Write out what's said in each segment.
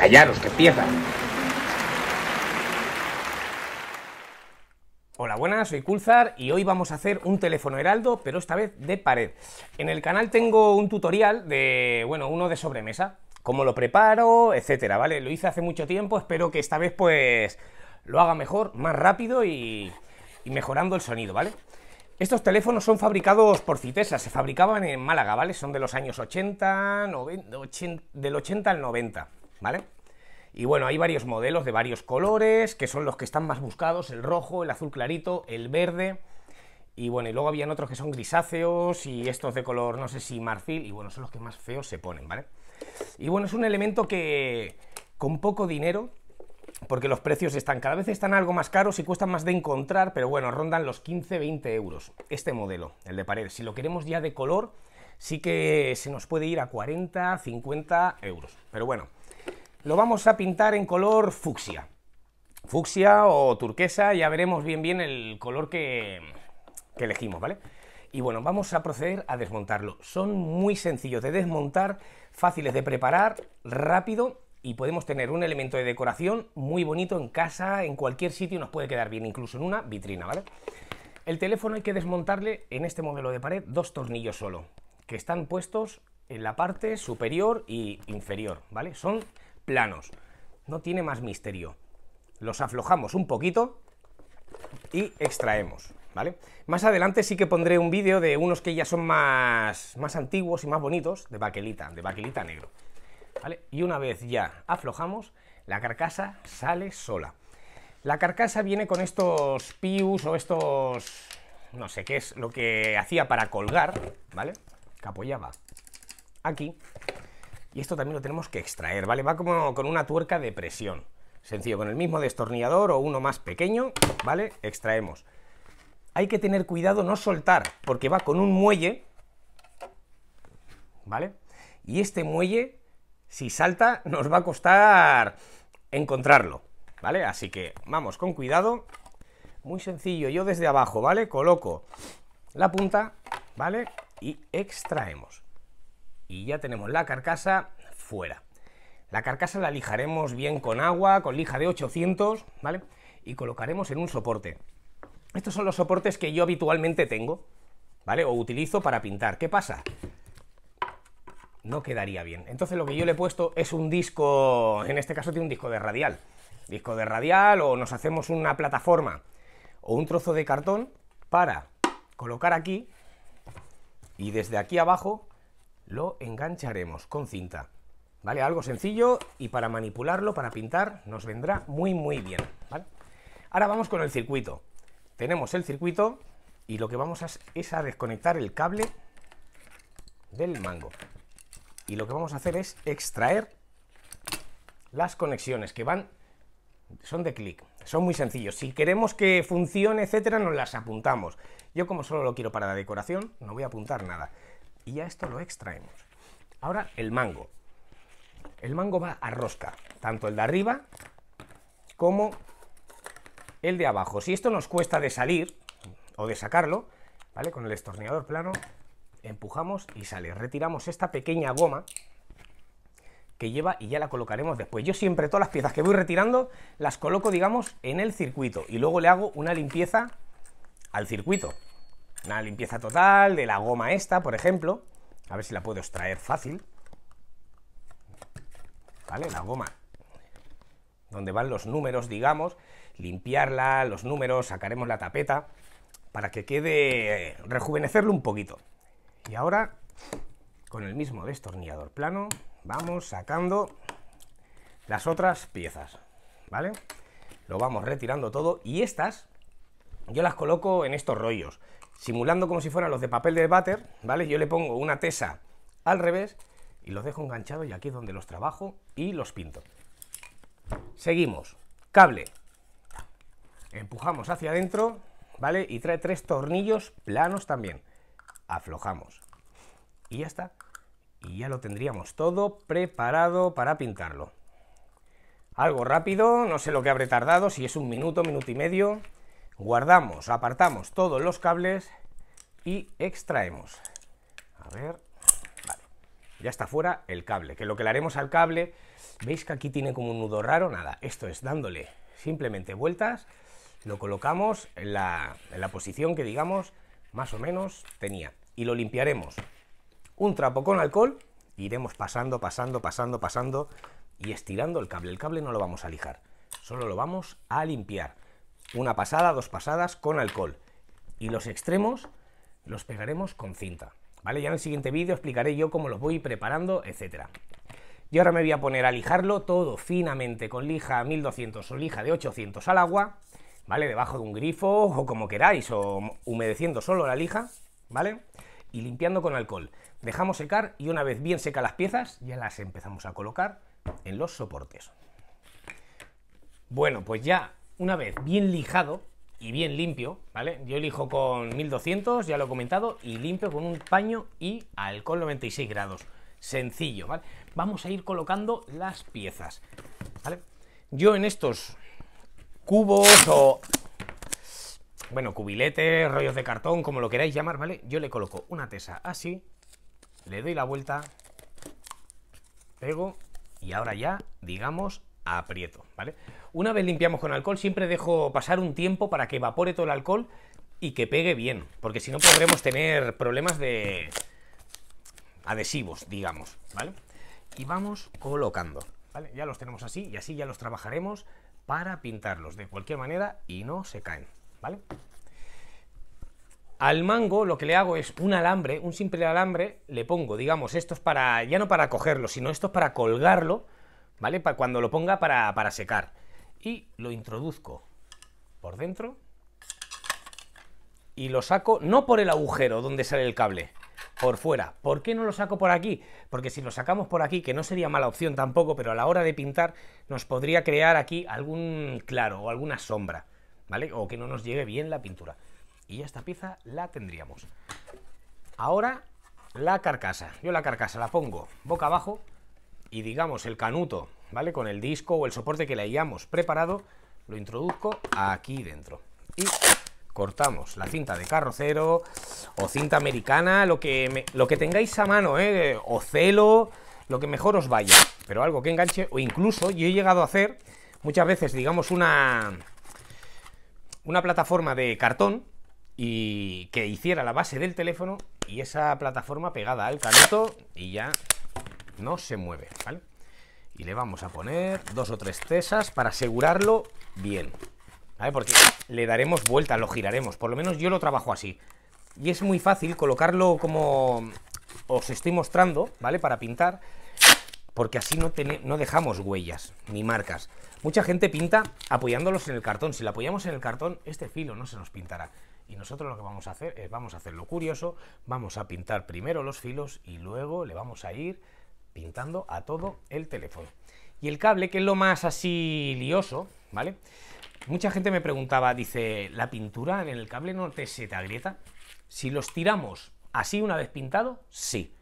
Callaros, que empieza. Hola, buenas, soy Kulzar y hoy vamos a hacer un teléfono heraldo, pero esta vez de pared. En el canal tengo un tutorial de, bueno, uno de sobremesa, cómo lo preparo, etcétera, ¿vale? Lo hice hace mucho tiempo, espero que esta vez pues lo haga mejor, más rápido y, mejorando el sonido, ¿vale? Estos teléfonos son fabricados por Citesa, se fabricaban en Málaga, ¿vale? Son de los años 80, 80 del 80 al 90. ¿vale? Y bueno, hay varios modelos de varios colores, que son los que están más buscados, el rojo, el azul clarito, el verde, y bueno, y luego habían otros que son grisáceos y estos de color, no sé si marfil, y bueno, son los que más feos se ponen, ¿vale? Y bueno, es un elemento que con poco dinero, porque los precios están cada vez están algo más caros y cuestan más de encontrar, pero bueno, rondan los 15-20 euros. Este modelo, el de pared, si lo queremos ya de color, sí que se nos puede ir a 40-50 euros, pero bueno lo vamos a pintar en color fucsia. Fucsia o turquesa, ya veremos bien bien el color que, elegimos, ¿vale? Y bueno, vamos a proceder a desmontarlo. Son muy sencillos de desmontar, fáciles de preparar, rápido y podemos tener un elemento de decoración muy bonito en casa, en cualquier sitio nos puede quedar bien, incluso en una vitrina, ¿vale? El teléfono hay que desmontarle en este modelo de pared dos tornillos solo, que están puestos en la parte superior y inferior, ¿vale? Son planos. No tiene más misterio. Los aflojamos un poquito y extraemos, ¿vale? Más adelante sí que pondré un vídeo de unos que ya son más, más antiguos y más bonitos, de baquelita, de baquelita negro. ¿Vale? Y una vez ya aflojamos, la carcasa sale sola. La carcasa viene con estos pius o estos... no sé qué es lo que hacía para colgar, ¿vale? Que apoyaba aquí y esto también lo tenemos que extraer, ¿vale? Va como con una tuerca de presión. Sencillo, con el mismo destornillador o uno más pequeño, ¿vale? Extraemos. Hay que tener cuidado no soltar, porque va con un muelle, ¿vale? Y este muelle, si salta, nos va a costar encontrarlo, ¿vale? Así que vamos con cuidado. Muy sencillo, yo desde abajo, ¿vale? Coloco la punta, ¿vale? Y extraemos y ya tenemos la carcasa fuera. La carcasa la lijaremos bien con agua, con lija de 800, ¿vale? Y colocaremos en un soporte. Estos son los soportes que yo habitualmente tengo, ¿vale? O utilizo para pintar. ¿Qué pasa? No quedaría bien. Entonces lo que yo le he puesto es un disco, en este caso tiene un disco de radial. Disco de radial o nos hacemos una plataforma o un trozo de cartón para colocar aquí y desde aquí abajo lo engancharemos con cinta. ¿Vale? Algo sencillo y para manipularlo, para pintar, nos vendrá muy muy bien. Ahora vamos con el circuito. Tenemos el circuito y lo que vamos a es a desconectar el cable del mango. Y lo que vamos a hacer es extraer las conexiones que van, son de clic, son muy sencillos. Si queremos que funcione, etcétera, nos las apuntamos. Yo como solo lo quiero para la decoración, no voy a apuntar nada y ya esto lo extraemos. Ahora el mango. El mango va a rosca, tanto el de arriba como el de abajo. Si esto nos cuesta de salir o de sacarlo, ¿vale? Con el estornillador plano empujamos y sale. Retiramos esta pequeña goma que lleva y ya la colocaremos después. Yo siempre todas las piezas que voy retirando las coloco, digamos, en el circuito y luego le hago una limpieza al circuito. Una limpieza total de la goma esta, por ejemplo. A ver si la puedo extraer fácil. ¿Vale? La goma. Donde van los números, digamos. Limpiarla, los números, sacaremos la tapeta. Para que quede... rejuvenecerlo un poquito. Y ahora, con el mismo destornillador plano, vamos sacando las otras piezas. ¿Vale? Lo vamos retirando todo. Y estas, yo las coloco en estos rollos simulando como si fueran los de papel de váter, ¿vale? Yo le pongo una tesa al revés y los dejo enganchados y aquí es donde los trabajo y los pinto. Seguimos. Cable. Empujamos hacia adentro, ¿vale? Y trae tres tornillos planos también. Aflojamos. Y ya está. Y ya lo tendríamos todo preparado para pintarlo. Algo rápido, no sé lo que habré tardado, si es un minuto, minuto y medio guardamos, apartamos todos los cables y extraemos. A ver, vale, ya está fuera el cable, que lo que le haremos al cable, veis que aquí tiene como un nudo raro, nada, esto es dándole simplemente vueltas, lo colocamos en la, posición que digamos más o menos tenía y lo limpiaremos. Un trapo con alcohol, iremos pasando, pasando, pasando, pasando y estirando el cable. El cable no lo vamos a lijar, solo lo vamos a limpiar una pasada, dos pasadas con alcohol. Y los extremos los pegaremos con cinta. ¿Vale? Ya en el siguiente vídeo explicaré yo cómo los voy preparando, etcétera. Y ahora me voy a poner a lijarlo todo finamente con lija 1200 o lija de 800 al agua, ¿vale? Debajo de un grifo o como queráis, o humedeciendo solo la lija, ¿vale? Y limpiando con alcohol. Dejamos secar y una vez bien secas las piezas, ya las empezamos a colocar en los soportes. Bueno, pues ya una vez bien lijado y bien limpio, ¿vale? Yo lijo con 1200, ya lo he comentado, y limpio con un paño y alcohol 96 grados. Sencillo, ¿vale? Vamos a ir colocando las piezas, ¿vale? Yo en estos cubos o bueno, cubiletes, rollos de cartón, como lo queráis llamar, ¿vale? Yo le coloco una tesa así, le doy la vuelta, pego y ahora ya, digamos, aprieto, ¿vale? Una vez limpiamos con alcohol, siempre dejo pasar un tiempo para que evapore todo el alcohol y que pegue bien, porque si no podremos tener problemas de adhesivos, digamos, ¿vale? Y vamos colocando, ¿vale? Ya los tenemos así y así ya los trabajaremos para pintarlos de cualquier manera y no se caen, ¿vale? Al mango lo que le hago es un alambre, un simple alambre, le pongo, digamos, estos para, ya no para cogerlo, sino esto para colgarlo, ¿vale? Para cuando lo ponga para, secar. Y lo introduzco por dentro y lo saco no por el agujero donde sale el cable, por fuera. ¿Por qué no lo saco por aquí? Porque si lo sacamos por aquí, que no sería mala opción tampoco, pero a la hora de pintar nos podría crear aquí algún claro o alguna sombra, ¿vale? O que no nos llegue bien la pintura. Y esta pieza la tendríamos. Ahora la carcasa. Yo la carcasa la pongo boca abajo y digamos el canuto, ¿vale? Con el disco o el soporte que le hayamos preparado, lo introduzco aquí dentro. Y cortamos la cinta de carrocero o cinta americana, lo que, lo que tengáis a mano, ¿eh? o celo, lo que mejor os vaya, pero algo que enganche, o incluso yo he llegado a hacer muchas veces, digamos, una, una plataforma de cartón y que hiciera la base del teléfono y esa plataforma pegada al canuto y ya no se mueve, ¿vale? Y le vamos a poner dos o tres cesas para asegurarlo bien, ¿vale? Porque le daremos vuelta, lo giraremos, por lo menos yo lo trabajo así. Y es muy fácil colocarlo como os estoy mostrando, ¿vale? Para pintar, porque así no, no dejamos huellas ni marcas. Mucha gente pinta apoyándolos en el cartón. Si lo apoyamos en el cartón, este filo no se nos pintará. Y nosotros lo que vamos a hacer es, vamos a hacer lo curioso, vamos a pintar primero los filos y luego le vamos a ir pintando a todo el teléfono. Y el cable, que es lo más así lioso, ¿vale? Mucha gente me preguntaba, dice, ¿la pintura en el cable no te, se te agrieta? Si los tiramos así una vez pintado, sí.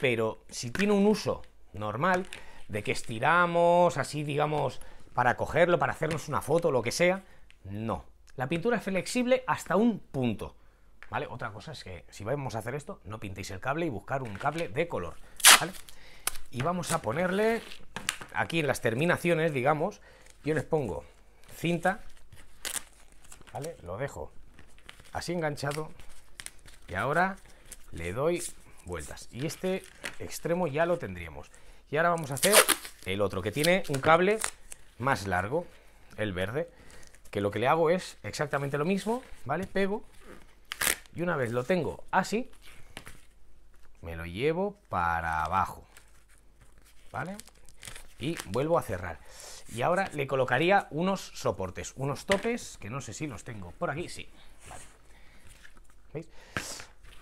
Pero si tiene un uso normal, de que estiramos así, digamos, para cogerlo, para hacernos una foto, lo que sea, no. La pintura es flexible hasta un punto. ¿Vale? Otra cosa es que si vamos a hacer esto, no pintéis el cable y buscar un cable de color. ¿Vale? y vamos a ponerle aquí en las terminaciones, digamos, yo les pongo cinta, ¿vale? Lo dejo así enganchado y ahora le doy vueltas. Y este extremo ya lo tendríamos. Y ahora vamos a hacer el otro, que tiene un cable más largo, el verde, que lo que le hago es exactamente lo mismo, ¿vale? Pego y una vez lo tengo así, me lo llevo para abajo. ¿vale? Y vuelvo a cerrar. Y ahora le colocaría unos soportes, unos topes, que no sé si los tengo por aquí, sí.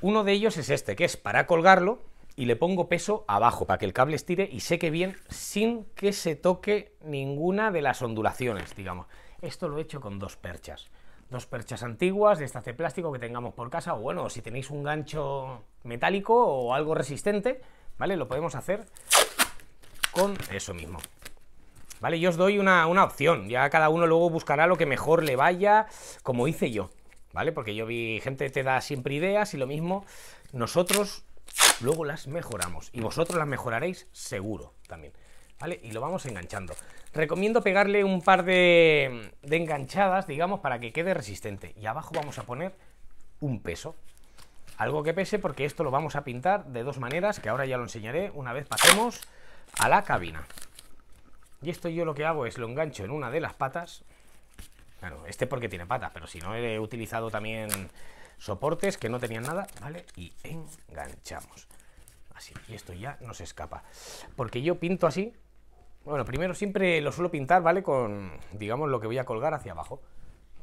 Uno de ellos es este, que es para colgarlo y le pongo peso abajo para que el cable estire y seque bien sin que se toque ninguna de las ondulaciones, digamos. Esto lo he hecho con dos perchas. Dos perchas antiguas de estas de plástico que tengamos por casa, o bueno, si tenéis un gancho metálico o algo resistente, ¿vale? Lo podemos hacer con eso mismo. ¿Vale? Yo os doy una, una, opción. Ya cada uno luego buscará lo que mejor le vaya, como hice yo. ¿Vale? Porque yo vi gente que te da siempre ideas y lo mismo. Nosotros luego las mejoramos. Y vosotros las mejoraréis seguro también. ¿Vale? Y lo vamos enganchando. Recomiendo pegarle un par de, de enganchadas, digamos, para que quede resistente. Y abajo vamos a poner un peso. Algo que pese porque esto lo vamos a pintar de dos maneras, que ahora ya lo enseñaré una vez pasemos a la cabina. Y esto yo lo que hago es lo engancho en una de las patas. Claro, este porque tiene patas, pero si no he utilizado también soportes que no tenían nada, ¿vale? Y enganchamos. Así, y esto ya no se escapa. Porque yo pinto así. Bueno, primero siempre lo suelo pintar, ¿vale? Con, digamos, lo que voy a colgar hacia abajo.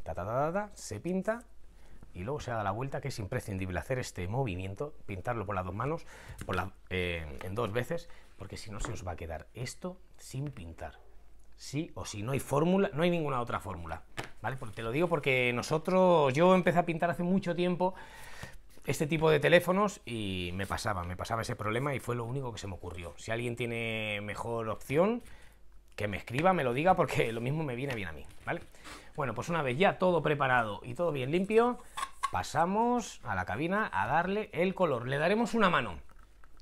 Ta, ta, ta, ta, se pinta y luego se da la vuelta, que es imprescindible hacer este movimiento, pintarlo por las dos manos, por la, eh, en dos veces, porque si no se os va a quedar esto sin pintar. Sí o sí, no hay fórmula, no hay ninguna otra fórmula, ¿vale? te lo digo porque nosotros, yo empecé a pintar hace mucho tiempo este tipo de teléfonos y me pasaba, me pasaba ese problema y fue lo único que se me ocurrió. Si alguien tiene mejor opción, que me escriba, me lo diga, porque lo mismo me viene bien a mí, ¿vale? Bueno, pues una vez ya todo preparado y todo bien limpio, pasamos a la cabina a darle el color. Le daremos una mano,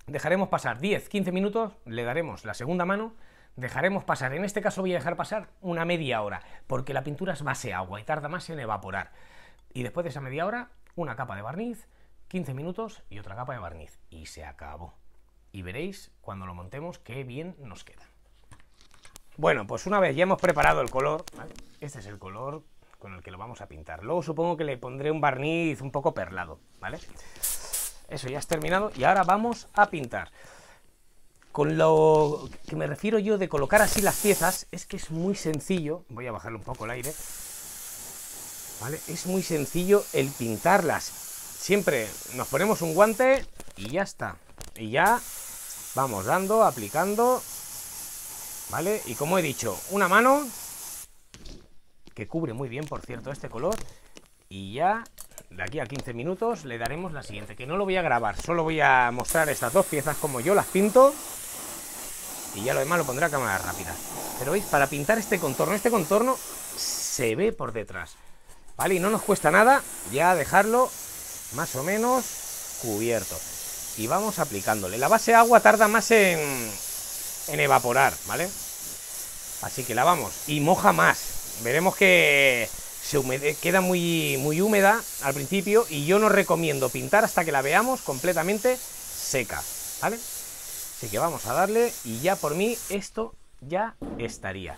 Dejaremos pasar 10, 15 minutos, le daremos la segunda mano, dejaremos pasar, en este caso voy a dejar pasar una media hora, porque la pintura es base agua y tarda más en evaporar. Y después de esa media hora, una capa de barniz, 15 minutos y otra capa de barniz. Y se acabó. Y veréis cuando lo montemos qué bien nos queda. Bueno, pues una vez ya hemos preparado el color, este es el color con el que lo vamos a pintar. Luego supongo que le pondré un barniz un poco perlado, ¿vale? Eso ya has terminado y ahora vamos a pintar. Con lo que me refiero yo de colocar así las piezas, es que es muy sencillo, voy a bajarle un poco el aire, ¿vale? Es muy sencillo el pintarlas. Siempre nos ponemos un guante y ya está. Y ya vamos dando, aplicando, ¿vale? Y como he dicho, una mano, que cubre muy bien, por cierto, este color, y ya de aquí a 15 minutos le daremos la siguiente, que no lo voy a grabar, solo voy a mostrar estas dos piezas como yo las pinto y ya lo demás lo pondré a cámara rápida. Pero veis, para pintar este contorno, este contorno se ve por detrás, ¿vale? Y no nos cuesta nada ya dejarlo más o menos cubierto. Y vamos aplicándole. La base agua tarda más en, en evaporar, ¿vale? Así que la vamos y moja más. Veremos que se queda muy, muy húmeda al principio y yo no recomiendo pintar hasta que la veamos completamente seca, ¿vale? Así que vamos a darle y ya por mí esto ya estaría.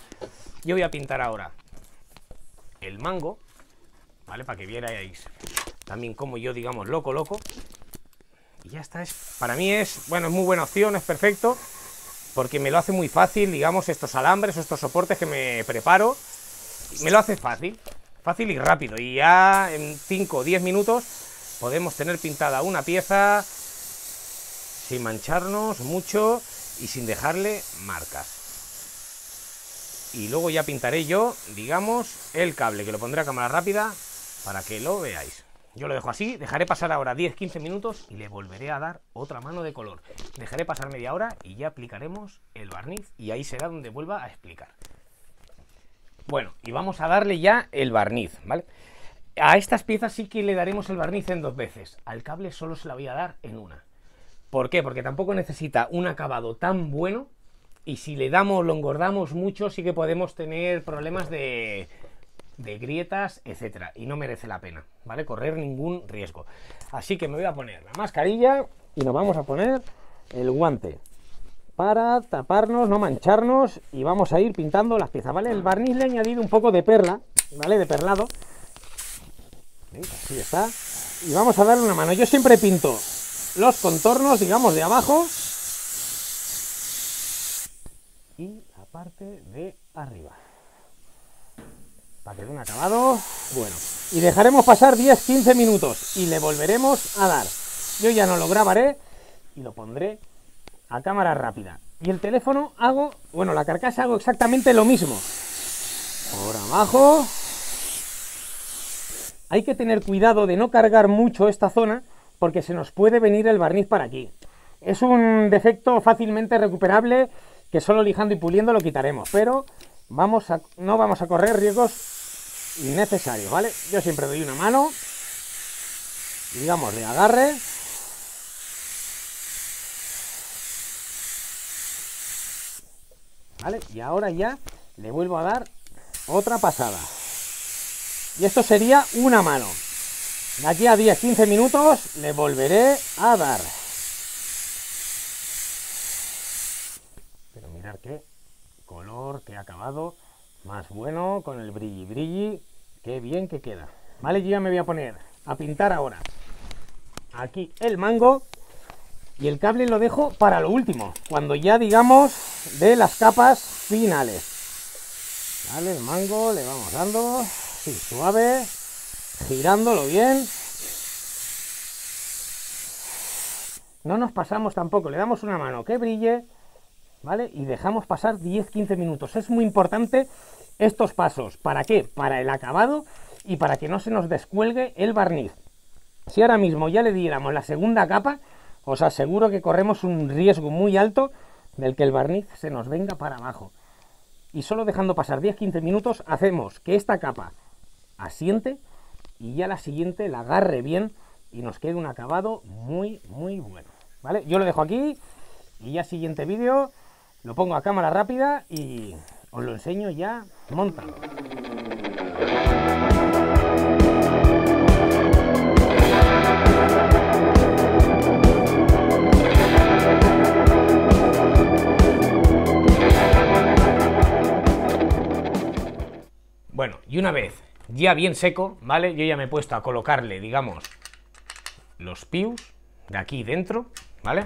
Yo voy a pintar ahora el mango, ¿vale? Para que vierais también como yo, digamos, loco, loco. Y ya está, es, para mí es, bueno, es muy buena opción, es perfecto, porque me lo hace muy fácil, digamos, estos alambres, estos soportes que me preparo, me lo hace fácil. Fácil y rápido. Y ya en 5 o 10 minutos podemos tener pintada una pieza sin mancharnos mucho y sin dejarle marcas. Y luego ya pintaré yo, digamos, el cable, que lo pondré a cámara rápida para que lo veáis. Yo lo dejo así, dejaré pasar ahora 10-15 minutos y le volveré a dar otra mano de color. Dejaré pasar media hora y ya aplicaremos el barniz y ahí será donde vuelva a explicar. Bueno, y vamos a darle ya el barniz, ¿vale? A estas piezas sí que le daremos el barniz en dos veces. Al cable solo se la voy a dar en una. ¿Por qué? Porque tampoco necesita un acabado tan bueno y si le damos, lo engordamos mucho, sí que podemos tener problemas de, de grietas, etcétera, y no merece la pena, ¿vale? Correr ningún riesgo. Así que me voy a poner la mascarilla y nos vamos a poner el guante para taparnos, no mancharnos y vamos a ir pintando las piezas, ¿vale? El barniz le he añadido un poco de perla, ¿vale? De perlado. Así está. Y vamos a darle una mano. Yo siempre pinto los contornos, digamos, de abajo y la parte de arriba. Para que un acabado. Bueno. Y dejaremos pasar 10-15 minutos y le volveremos a dar. Yo ya no lo grabaré y lo pondré a cámara rápida. Y el teléfono hago, bueno, la carcasa hago exactamente lo mismo. Por abajo. Hay que tener cuidado de no cargar mucho esta zona porque se nos puede venir el barniz para aquí. Es un defecto fácilmente recuperable que solo lijando y puliendo lo quitaremos, pero vamos no vamos a correr riesgos innecesarios, ¿vale? Yo siempre doy una mano, digamos, de agarre, Y ahora ya le vuelvo a dar otra pasada. Y esto sería una mano. De aquí a 10-15 minutos le volveré a dar. Pero mirar qué color, qué acabado más bueno con el brilli brilli. Qué bien que queda. Vale, yo ya me voy a poner a pintar ahora aquí el mango y el cable lo dejo para lo último. Cuando ya digamos de las capas finales. Vale, el mango le vamos dando, suave, girándolo bien. No nos pasamos tampoco, le damos una mano que brille, ¿vale? Y dejamos pasar 10-15 minutos. Es muy importante estos pasos. ¿Para qué? Para el acabado y para que no se nos descuelgue el barniz. Si ahora mismo ya le diéramos la segunda capa, os aseguro que corremos un riesgo muy alto del que el barniz se nos venga para abajo. Y solo dejando pasar 10-15 minutos hacemos que esta capa asiente y ya la siguiente la agarre bien y nos quede un acabado muy, muy bueno. ¿Vale? Yo lo dejo aquí y ya siguiente vídeo lo pongo a cámara rápida y os lo enseño ya montado. Bueno, y una vez ya bien seco, ¿vale? Yo ya me he puesto a colocarle, digamos, los pius de aquí dentro, ¿vale?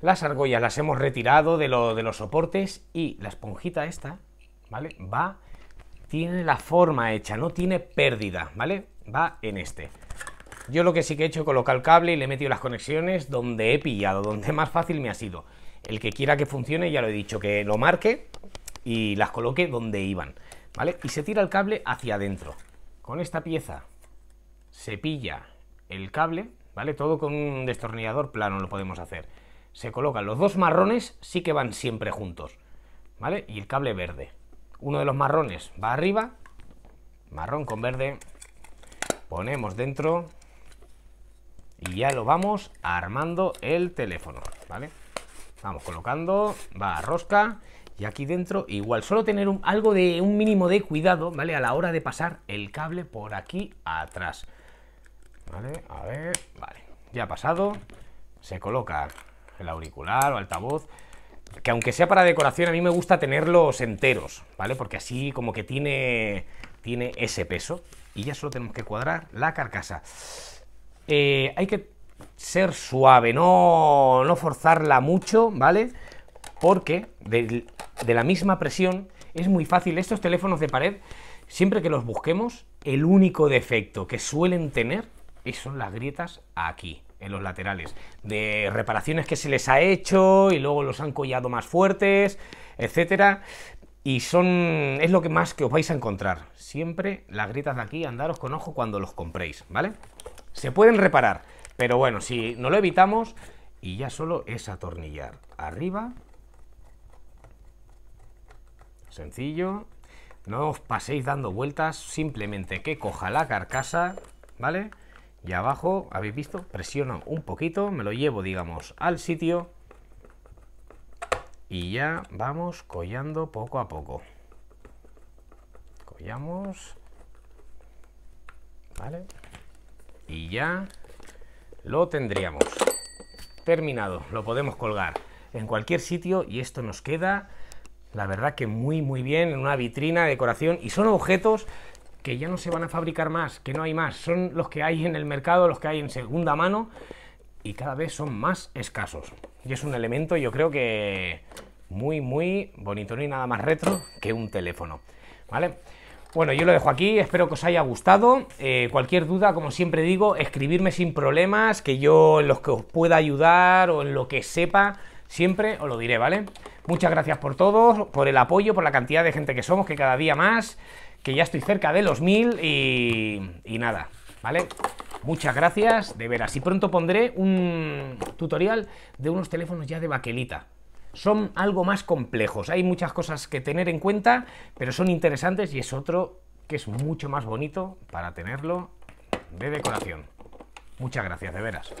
Las argollas las hemos retirado de, de los soportes y la esponjita esta, ¿vale? Va, tiene la forma hecha, no tiene pérdida, ¿vale? Va en este. Yo lo que sí que he hecho es colocar el cable y le he metido las conexiones donde he pillado, donde más fácil me ha sido. El que quiera que funcione, ya lo he dicho, que lo marque y las coloque donde iban. Y se tira el cable hacia adentro. Con esta pieza se pilla el cable, ¿vale? Todo con un destornillador plano lo podemos hacer. Se colocan los dos marrones, sí que van siempre juntos, ¿vale? Y el cable verde. Uno de los marrones va arriba, marrón con verde, ponemos dentro y ya lo vamos armando el teléfono, ¿vale? Vamos colocando, va a rosca y aquí dentro igual, solo tener un, algo de un mínimo de cuidado, ¿vale? A la hora de pasar el cable por aquí atrás. Vale, a ver, vale. Ya ha pasado, se coloca el auricular o altavoz, que aunque sea para decoración, a mí me gusta tenerlos enteros, ¿vale? Porque así como que tiene, tiene ese peso. Y ya solo tenemos que cuadrar la carcasa. Eh, hay que ser suave, no, no forzarla mucho, ¿vale? vale porque de, la misma presión es muy fácil. Estos teléfonos de pared, siempre que los busquemos, el único defecto que suelen tener son las grietas aquí, en los laterales, de reparaciones que se les ha hecho y luego los han collado más fuertes, etcétera. Y son, es lo que más que os vais a encontrar. Siempre las grietas de aquí, andaros con ojo cuando los compréis, ¿vale? Se pueden reparar, pero bueno, si no lo evitamos, y ya solo es atornillar arriba Sencillo. No os paséis dando vueltas, simplemente que coja la carcasa, ¿vale? Y abajo, ¿habéis visto? Presiono un poquito, me lo llevo, digamos, al sitio. Y ya vamos collando poco a poco. Collamos. ¿Vale? Y ya lo tendríamos terminado. Lo podemos colgar en cualquier sitio y esto nos queda la verdad que muy muy bien, en una vitrina de decoración, y son objetos que ya no se van a fabricar más, que no hay más, son los que hay en el mercado, los que hay en segunda mano, y cada vez son más escasos. Y es un elemento, yo creo que muy muy bonito, no hay nada más retro que un teléfono, ¿vale? Bueno, yo lo dejo aquí, espero que os haya gustado. Eh, cualquier duda, como siempre digo, escribirme sin problemas, que yo en los que os pueda ayudar o en lo que sepa, siempre os lo diré, ¿vale? Muchas gracias por todo, por el apoyo, por la cantidad de gente que somos, que cada día más, que ya estoy cerca de los mil y, nada, ¿vale? Muchas gracias, de veras. Y pronto pondré un tutorial de unos teléfonos ya de baquelita. Son algo más complejos, hay muchas cosas que tener en cuenta, pero son interesantes y es otro que es mucho más bonito para tenerlo de decoración. Muchas gracias, de veras.